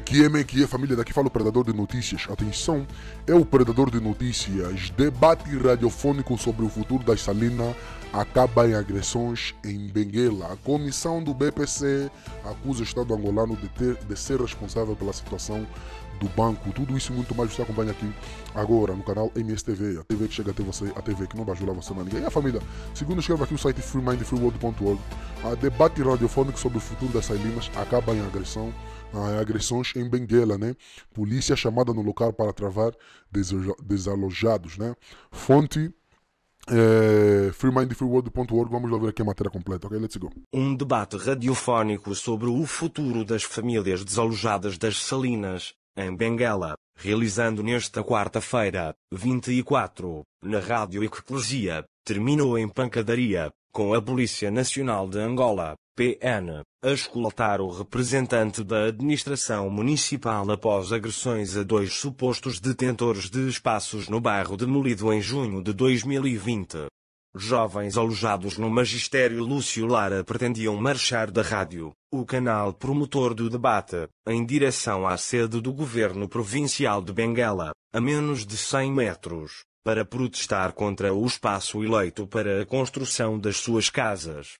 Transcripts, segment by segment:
que é família, daqui fala o Predador de Notícias. Atenção, é o Predador de Notícias. Debate radiofônico sobre o futuro da Salina acaba em agressões em Benguela. A comissão do BPC acusa o Estado angolano de, ter, de ser responsável pela situação do banco. Tudo isso e muito mais você acompanha aqui agora no canal MSTV, a TV que chega até você, a TV que não vai ajudar você na liga. E a família, segundo escreve aqui o site freemindfreeworld.org, a debate radiofônico sobre o futuro das Salinas acaba em agressão ah, é agressões em Benguela, né? Polícia chamada no local para travar desalojados, né? Fonte é, eh, freemindfreeworld.org, vamos lá ver aqui a matéria completa, ok? Let's go. Um debate radiofónico sobre o futuro das famílias desalojadas das Salinas, em Benguela, realizando nesta quarta-feira, 24, na Rádio Eclesia, terminou em pancadaria, com a Polícia Nacional de Angola, PN, a escolatar o representante da administração municipal após agressões a dois supostos detentores de espaços no bairro demolido em junho de 2020. Jovens alojados no magistério Lúcio Lara pretendiam marchar da rádio, o canal promotor do debate, em direção à sede do governo provincial de Benguela, a menos de 100 metros, para protestar contra o espaço eleito para a construção das suas casas.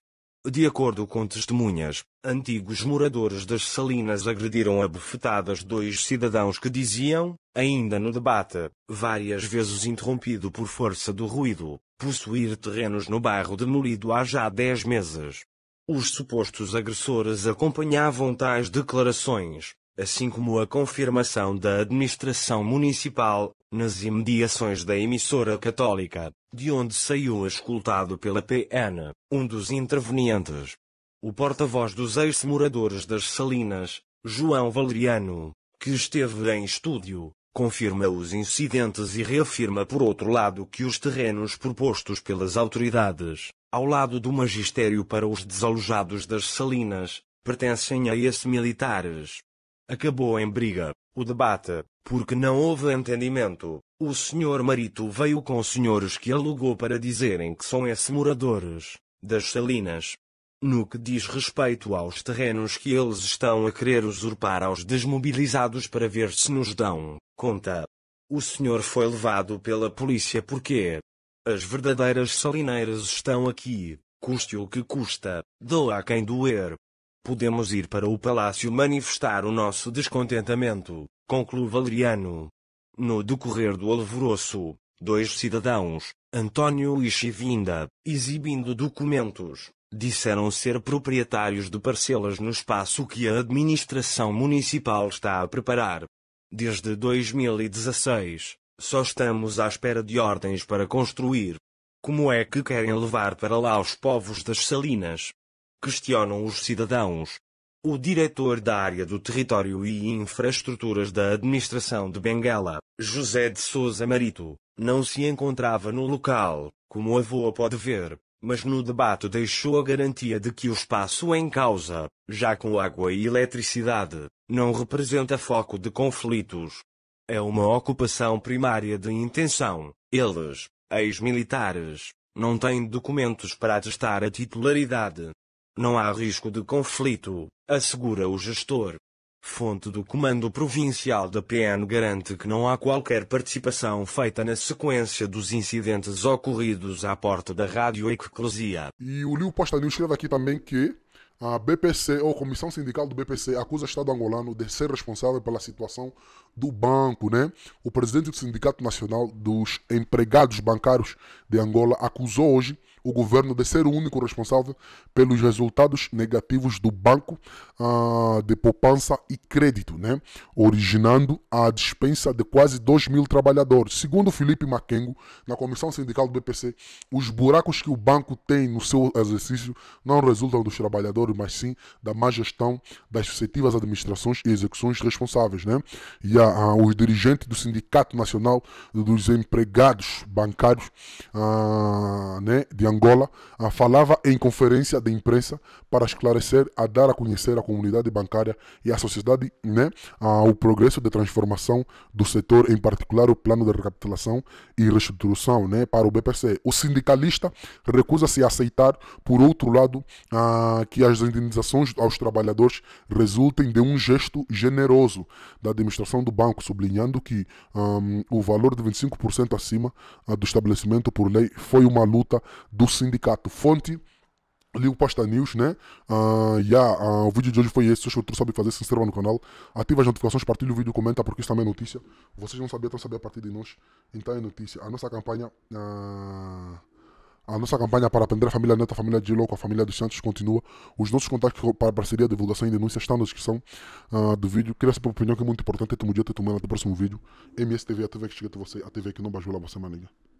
De acordo com testemunhas, antigos moradores das Salinas agrediram a bofetadas dois cidadãos que diziam, ainda no debate, várias vezes interrompido por força do ruído, possuir terrenos no bairro demolido há já dez meses. Os supostos agressores acompanhavam tais declarações, assim como a confirmação da administração municipal, nas imediações da emissora católica, de onde saiu escoltado pela PN, um dos intervenientes. O porta-voz dos ex-moradores das Salinas, João Valeriano, que esteve em estúdio, confirma os incidentes e reafirma por outro lado que os terrenos propostos pelas autoridades, ao lado do magistério para os desalojados das Salinas, pertencem a esses militares acabou em briga. O debate, porque não houve entendimento, o senhor Marito veio com senhores que alugou para dizerem que são esses moradores das Salinas. No que diz respeito aos terrenos que eles estão a querer usurpar aos desmobilizados para ver se nos dão conta. O senhor foi levado pela polícia porque as verdadeiras salineiras estão aqui, custe o que custa, doa a quem doer. Podemos ir para o palácio manifestar o nosso descontentamento, conclui Valeriano. No decorrer do alvoroço, dois cidadãos, Antônio e Chivinda, exibindo documentos, disseram ser proprietários de parcelas no espaço que a administração municipal está a preparar. Desde 2016, só estamos à espera de ordens para construir. Como é que querem levar para lá os povos das Salinas? questionam os cidadãos. O diretor da área do território e infraestruturas da administração de Benguela, José de Souza Marito, não se encontrava no local, como a voa pode ver, mas no debate deixou a garantia de que o espaço em causa, já com água e eletricidade, não representa foco de conflitos. É uma ocupação primária de intenção. Eles, ex-militares, não têm documentos para atestar a titularidade, não há risco de conflito, assegura o gestor. Fonte do Comando Provincial da PN garante que não há qualquer participação feita na sequência dos incidentes ocorridos à porta da Rádio Eclesia. E o Lio Posta News escreve aqui também que a BPC, ou Comissão Sindical do BPC, acusa o Estado angolano de ser responsável pela situação do banco, né? O presidente do Sindicato Nacional dos Empregados Bancários de Angola acusou hoje o governo de ser o único responsável pelos resultados negativos do Banco uh, de Poupança e Crédito, né? originando a dispensa de quase 2 mil trabalhadores. Segundo Felipe Maquengo, na comissão sindical do BPC, os buracos que o banco tem no seu exercício não resultam dos trabalhadores, mas sim da má gestão das sucessivas administrações e execuções responsáveis. Né? E a, a, os dirigentes do Sindicato Nacional dos Empregados Bancários uh, né, de Angola, falava em conferência de imprensa para esclarecer, a dar a conhecer à comunidade bancária e à sociedade né, o progresso de transformação do setor, em particular o plano de recapitulação e reestruturação né, para o BPC. O sindicalista recusa-se a aceitar, por outro lado, que as indenizações aos trabalhadores resultem de um gesto generoso da administração do banco, sublinhando que um, o valor de 25% acima ah, do estabelecimento por lei foi uma luta do do sindicato Fonte. Ligo Pasta News, né? Uh, yeah, uh, o vídeo de hoje foi esse. Se você trouxe, sabe fazer, se inscreva no canal, ativa as notificações, partilha o vídeo, comenta, porque isso também é notícia. Vocês não sabiam, estão sabendo a partir de nós. Então é notícia. A nossa campanha. Uh, a nossa campanha para aprender a família neta, a família de louco, a família dos Santos continua. Os nossos contatos para parceria, divulgação e denúncia estão na descrição uh, do vídeo. Queria saber a opinião que é muito importante. Tamo dia, tamo até o próximo vídeo. MSTV, a TV que chega até você, a TV que não bajula você, é maniga.